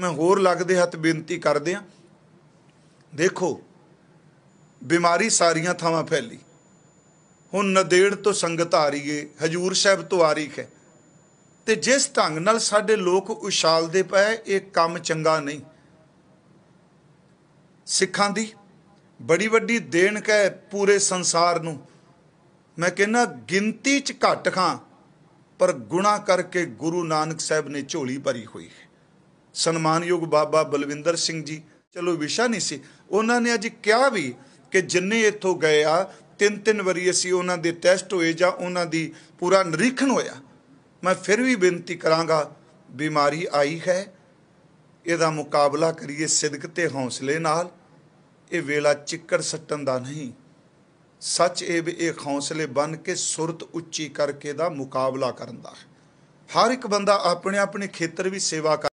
ਮੈਂ ਹੋਰ ਲੱਗਦੇ ਹੱਥ ਬੇਨਤੀ ਕਰਦੇ ਆ ਦੇਖੋ ਬਿਮਾਰੀ ਸਾਰੀਆਂ ਥਾਵਾਂ ਫੈਲੀ ਹੁਣ ਨਦੇੜ ਤੋਂ ਸੰਗਤ ਆ ਰਹੀ ਏ ਹਜੂਰ ਸਾਹਿਬ ਤੋਂ ਆ ਰਹੀ ਹੈ ਤੇ ਜਿਸ ਢੰਗ ਨਾਲ ਸਾਡੇ ਲੋਕ ਉਛਾਲਦੇ ਪਏ ਇਹ ਕੰਮ ਚੰਗਾ ਨਹੀਂ ਸਿੱਖਾਂ ਦੀ ਬੜੀ ਵੱਡੀ ਦੇਣ ਹੈ ਪੂਰੇ ਸੰਸਾਰ ਨੂੰ ਮੈਂ ਕਹਿੰਨਾ ਗਿਣਤੀ ਚ ਘੱਟ ਖਾਂ ਪਰ ਗੁਣਾ ਕਰਕੇ ਗੁਰੂ ਨਾਨਕ ਸਾਹਿਬ ਨੇ ਝੋਲੀ ਭਰੀ ਹੋਈ ਹੈ ਸਨਮਾਨਯੋਗ ਬਾਬਾ ਬਲਵਿੰਦਰ ਸਿੰਘ ਜੀ ਚਲੋ ਵਿਸ਼ਾ ਨਹੀਂ ਸੀ ਉਹਨਾਂ ਨੇ ਅੱਜ ਕਿਹਾ ਵੀ ਕਿ ਜਿੰਨੇ ਇੱਥੋਂ ਗਏ ਆ ਤਿੰਨ ਤਿੰਨ ਵਾਰੀ ਅਸੀਂ ਉਹਨਾਂ ਦੇ ਟੈਸਟ ਹੋਏ ਜਾਂ ਉਹਨਾਂ ਦੀ ਪੂਰਾ ਨਿਰੀਖਣ ਹੋਇਆ ਮੈਂ ਫਿਰ ਵੀ ਬੇਨਤੀ ਕਰਾਂਗਾ ਬਿਮਾਰੀ ਆਈ ਹੈ ਇਹਦਾ ਮੁਕਾਬਲਾ ਕਰੀਏ ਸਿਦਕ ਤੇ ਹੌਸਲੇ ਨਾਲ ਇਹ ਵੇਲਾ ਚਿੱਕੜ ਸੱਟਣ ਦਾ ਨਹੀਂ ਸੱਚ ਇਹ ਵੀ ਇਹ ਹੌਸਲੇ ਬਨ ਕੇ ਸੁਰਤ ਉੱਚੀ ਕਰਕੇ ਦਾ ਮੁਕਾਬਲਾ ਕਰਨ ਦਾ ਹਰ ਇੱਕ ਬੰਦਾ ਆਪਣੇ ਆਪਣੇ ਖੇਤਰ ਵੀ ਸੇਵਾ